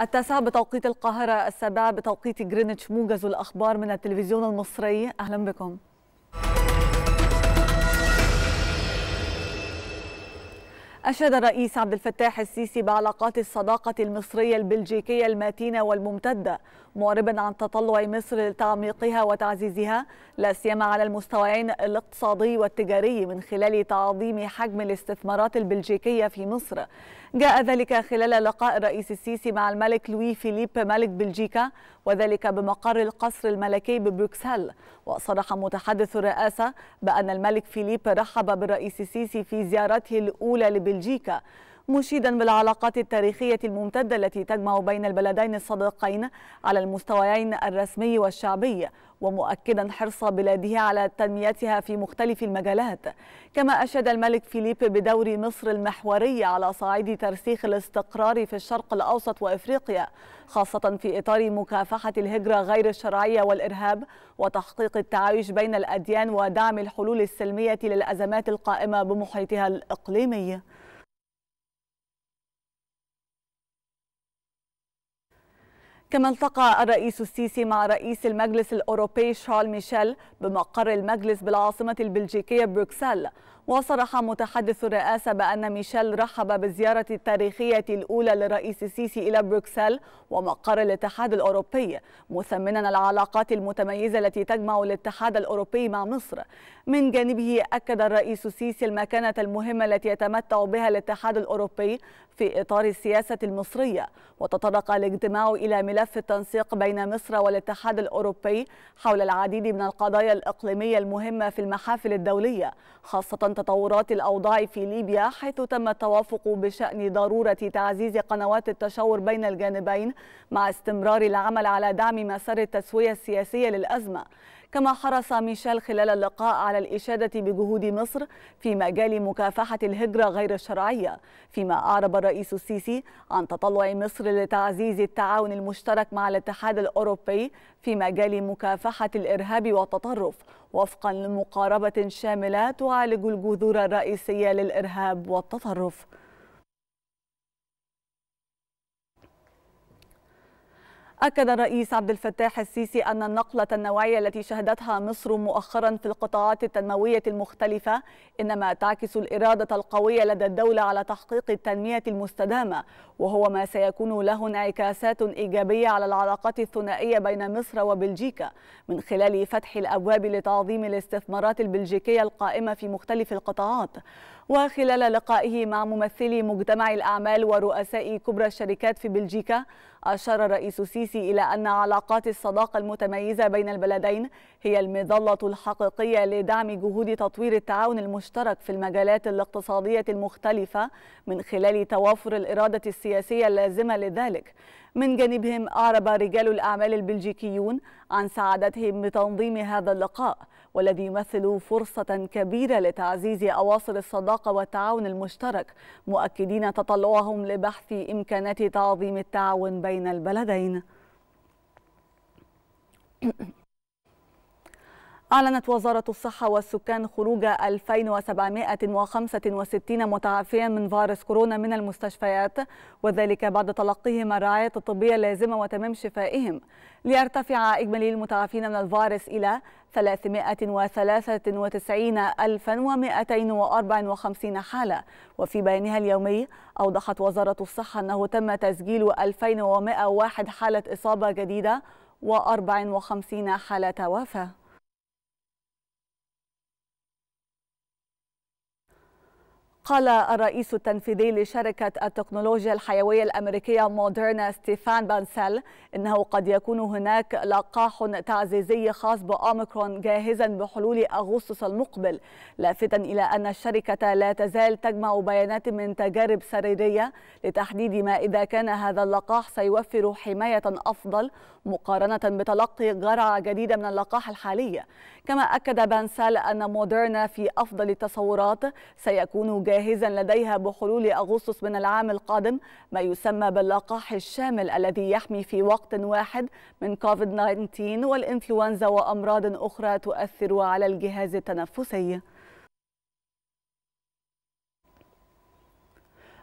التاسعة بتوقيت القاهرة السابعة بتوقيت جرينتش موجز الأخبار من التلفزيون المصري أهلا بكم أشاد الرئيس عبد الفتاح السيسي بعلاقات الصداقة المصرية البلجيكية المتينة والممتدة معربا عن تطلع مصر لتعميقها وتعزيزها لا سيما على المستويين الاقتصادي والتجاري من خلال تعظيم حجم الاستثمارات البلجيكية في مصر جاء ذلك خلال لقاء الرئيس السيسي مع الملك لوي فيليب ملك بلجيكا وذلك بمقر القصر الملكي ببروكسل وصرح متحدث الرئاسة بأن الملك فيليب رحب بالرئيس السيسي في زيارته الأولى لبلجيكا مشيدا بالعلاقات التاريخية الممتدة التي تجمع بين البلدين الصديقين على المستويين الرسمي والشعبي ومؤكدا حرص بلاده على تنميتها في مختلف المجالات كما أشاد الملك فيليب بدور مصر المحوري على صعيد ترسيخ الاستقرار في الشرق الأوسط وإفريقيا خاصة في إطار مكافحة الهجرة غير الشرعية والإرهاب وتحقيق التعايش بين الأديان ودعم الحلول السلمية للأزمات القائمة بمحيطها الإقليمي كما التقى الرئيس السيسي مع رئيس المجلس الأوروبي شارل ميشيل بمقر المجلس بالعاصمة البلجيكية بروكسل وصرح متحدث الرئاسة بأن ميشيل رحب بالزيارة التاريخية الأولى للرئيس السيسي إلى بروكسل ومقر الاتحاد الأوروبي مثمنا العلاقات المتميزة التي تجمع الاتحاد الأوروبي مع مصر من جانبه أكد الرئيس السيسي المكانة المهمة التي يتمتع بها الاتحاد الأوروبي في إطار السياسة المصرية وتطرق الاجتماع إلى ملف التنسيق بين مصر والاتحاد الأوروبي حول العديد من القضايا الإقليمية المهمة في المحافل الدولية خاصة تطورات الأوضاع في ليبيا حيث تم التوافق بشأن ضرورة تعزيز قنوات التشاور بين الجانبين مع استمرار العمل على دعم مسار التسوية السياسية للأزمة كما حرص ميشيل خلال اللقاء على الإشادة بجهود مصر في مجال مكافحة الهجرة غير الشرعية فيما أعرب الرئيس السيسي عن تطلع مصر لتعزيز التعاون المشترك مع الاتحاد الأوروبي في مجال مكافحة الإرهاب والتطرف وفقا لمقاربة شاملة تعالج الجذور الرئيسية للإرهاب والتطرف أكد الرئيس عبد الفتاح السيسي أن النقلة النوعية التي شهدتها مصر مؤخرا في القطاعات التنموية المختلفة إنما تعكس الإرادة القوية لدى الدولة على تحقيق التنمية المستدامة وهو ما سيكون له انعكاسات إيجابية على العلاقات الثنائية بين مصر وبلجيكا من خلال فتح الأبواب لتعظيم الاستثمارات البلجيكية القائمة في مختلف القطاعات وخلال لقائه مع ممثلي مجتمع الأعمال ورؤساء كبرى الشركات في بلجيكا أشار الرئيس السيسي إلى أن علاقات الصداقة المتميزة بين البلدين هي المظلة الحقيقية لدعم جهود تطوير التعاون المشترك في المجالات الاقتصادية المختلفة من خلال توافر الإرادة السياسية اللازمة لذلك من جانبهم أعرب رجال الأعمال البلجيكيون عن سعادتهم بتنظيم هذا اللقاء والذي يمثل فرصة كبيرة لتعزيز أواصر الصداقة والتعاون المشترك مؤكدين تطلعهم لبحث إمكانات تعظيم التعاون بين البلدين أعلنت وزارة الصحة والسكان خروج 2765 متعافيا من فيروس كورونا من المستشفيات وذلك بعد تلقيهم الرعاية الطبية اللازمة وتمام شفائهم ليرتفع إجمالي المتعافين من الفيروس إلى 393254 حالة وفي بيانها اليومي أوضحت وزارة الصحة أنه تم تسجيل 2101 حالة إصابة جديدة و54 حالة وفاة قال الرئيس التنفيذي لشركة التكنولوجيا الحيوية الأمريكية مودرنا ستيفان بانسيل إنه قد يكون هناك لقاح تعزيزي خاص بأوميكرون جاهزا بحلول أغسطس المقبل لافتا إلى أن الشركة لا تزال تجمع بيانات من تجارب سريرية لتحديد ما إذا كان هذا اللقاح سيوفر حماية أفضل مقارنة بتلقي جرعة جديدة من اللقاح الحالي كما أكد بانسال أن موديرنا في أفضل التصورات سيكون جاهزا لديها بحلول أغسطس من العام القادم ما يسمى باللقاح الشامل الذي يحمي في وقت واحد من كوفيد 19 والإنفلونزا وأمراض أخرى تؤثر على الجهاز التنفسي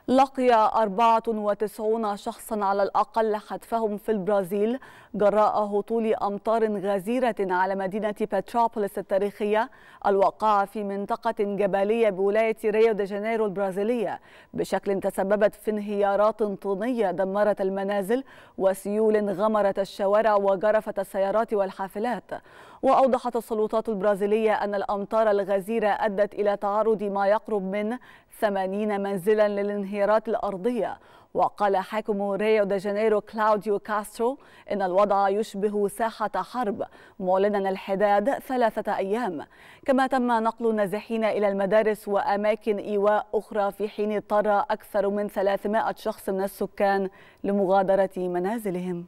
لقي 94 شخصا على الأقل حتفهم في البرازيل جراء هطول أمطار غزيرة على مدينة بترابوليس التاريخية الواقعة في منطقة جبلية بولاية ريو دي جانيرو البرازيلية بشكل تسببت في انهيارات طينية دمرت المنازل وسيول غمرت الشوارع وجرفت السيارات والحافلات وأوضحت السلطات البرازيلية أن الأمطار الغزيرة أدت إلى تعرض ما يقرب من 80 منزلا للانهيارات الأرضية وقال حاكم ريو دي جانيرو كلاوديو كاسترو إن الوضع يشبه ساحة حرب معلنا الحداد ثلاثة أيام كما تم نقل النازحين إلى المدارس وأماكن إيواء أخرى في حين اضطر أكثر من 300 شخص من السكان لمغادرة منازلهم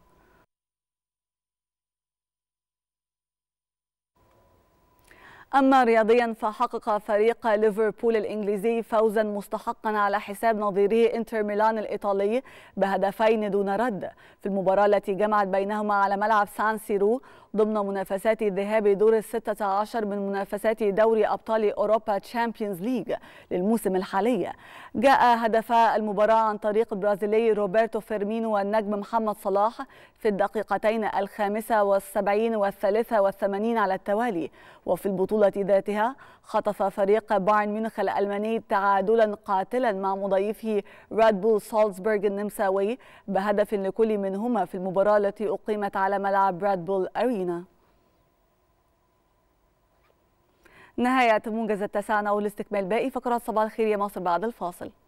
أما رياضيا فحقق فريق ليفربول الإنجليزي فوزا مستحقا على حساب نظيره إنتر ميلان الإيطالي بهدفين دون رد في المباراة التي جمعت بينهما على ملعب سان سيرو ضمن منافسات الذهاب دور الستة عشر من منافسات دوري أبطال أوروبا تشامبيونز ليج للموسم الحالي جاء هدف المباراة عن طريق البرازيلي روبرتو فيرمينو والنجم محمد صلاح في الدقيقتين الخامسة والسبعين والثالثة والثمانين على التوالي وفي البطولة البطولة ذاتها خطف فريق بايرن ميونخ الألماني تعادلا قاتلا مع مضيفه راد بول سالزبورغ النمساوي بهدف لكل منهما في المباراة التي أقيمت على ملعب راد بول أرينا نهاية موجز التاسعة نقول استكمال باقي فقرات صباح الخير يا مصر بعد الفاصل